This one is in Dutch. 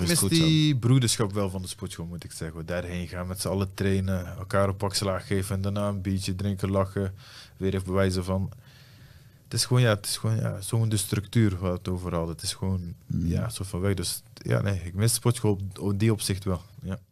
ik mis die broederschap wel van de sportschool, moet ik zeggen. Daarheen gaan, met z'n allen trainen, elkaar een pak slaag geven en daarna een biertje drinken, lachen. Weer even bewijzen van... Het is gewoon, ja, het is gewoon ja, zo'n de structuur wat het overal. Het is gewoon, mm. ja, zo van weg. Dus ja, nee, ik mis de sportschool op die opzicht wel, ja.